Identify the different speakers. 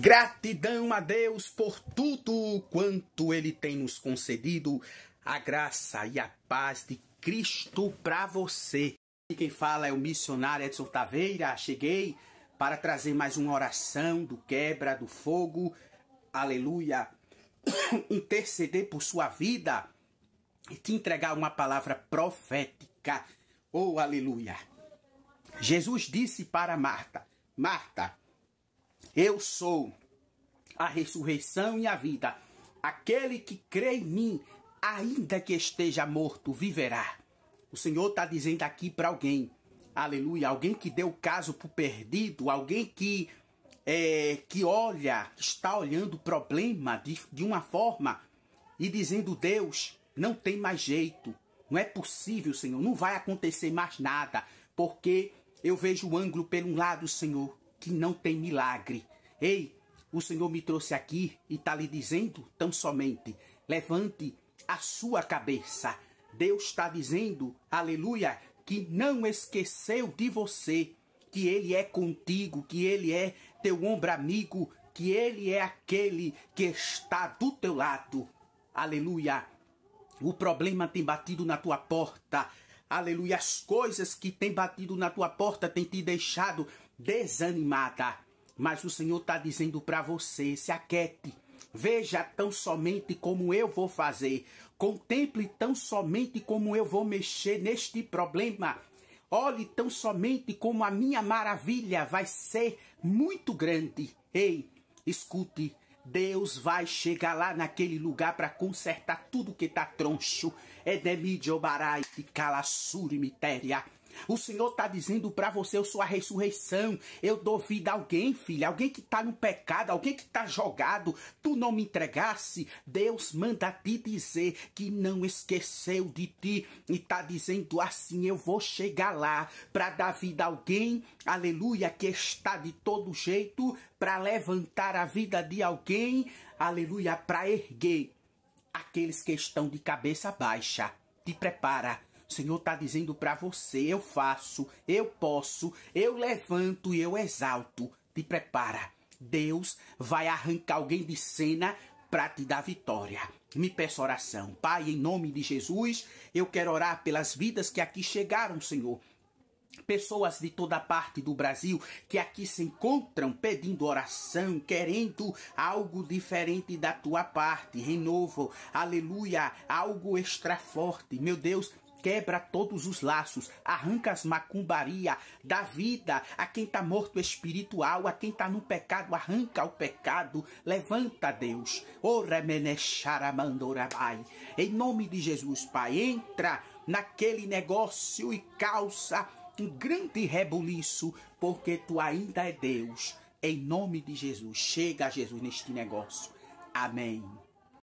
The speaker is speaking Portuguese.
Speaker 1: Gratidão a Deus por tudo quanto Ele tem nos concedido, a graça e a paz de Cristo para você. E quem fala é o missionário Edson Taveira. Cheguei para trazer mais uma oração do quebra do fogo. Aleluia. Interceder por sua vida e te entregar uma palavra profética. Oh, aleluia. Jesus disse para Marta: Marta, eu sou a ressurreição e a vida. Aquele que crê em mim, ainda que esteja morto, viverá. O Senhor está dizendo aqui para alguém, aleluia, alguém que deu caso para o perdido, alguém que é, que olha, está olhando o problema de, de uma forma e dizendo: Deus, não tem mais jeito, não é possível, Senhor, não vai acontecer mais nada, porque eu vejo o ângulo pelo um lado, Senhor, que não tem milagre. Ei, o Senhor me trouxe aqui e está lhe dizendo tão somente: levante a sua cabeça. Deus está dizendo, aleluia, que não esqueceu de você, que Ele é contigo, que Ele é teu ombro amigo, que Ele é aquele que está do teu lado. Aleluia. O problema tem batido na tua porta. Aleluia. As coisas que tem batido na tua porta tem te deixado desanimada. Tá? Mas o Senhor está dizendo para você: se aquete. Veja tão somente como eu vou fazer. Contemple tão somente como eu vou mexer neste problema. Olhe tão somente como a minha maravilha vai ser muito grande. Ei, escute. Deus vai chegar lá naquele lugar para consertar tudo que está troncho. Edemide obarai, calassuri mitéria. O Senhor está dizendo para você: eu sou a ressurreição. Eu dou vida a alguém, filha. Alguém que está no pecado, alguém que está jogado. Tu não me entregasse. Deus manda te dizer que não esqueceu de ti. E está dizendo assim: eu vou chegar lá para dar vida a alguém. Aleluia, que está de todo jeito para levantar a vida de alguém. Aleluia, para erguer aqueles que estão de cabeça baixa. Te prepara o Senhor está dizendo para você: eu faço, eu posso, eu levanto e eu exalto. Te prepara. Deus vai arrancar alguém de cena para te dar vitória. Me peço oração. Pai, em nome de Jesus, eu quero orar pelas vidas que aqui chegaram, Senhor. Pessoas de toda parte do Brasil que aqui se encontram pedindo oração, querendo algo diferente da tua parte, renovo, aleluia, algo extra forte. Meu Deus, quebra todos os laços, arranca as macumbaria da vida a quem está morto espiritual, a quem está no pecado, arranca o pecado, levanta Deus. Em nome de Jesus, Pai, entra naquele negócio e calça um grande rebuliço, porque tu ainda é Deus. Em nome de Jesus, chega Jesus neste negócio. Amém.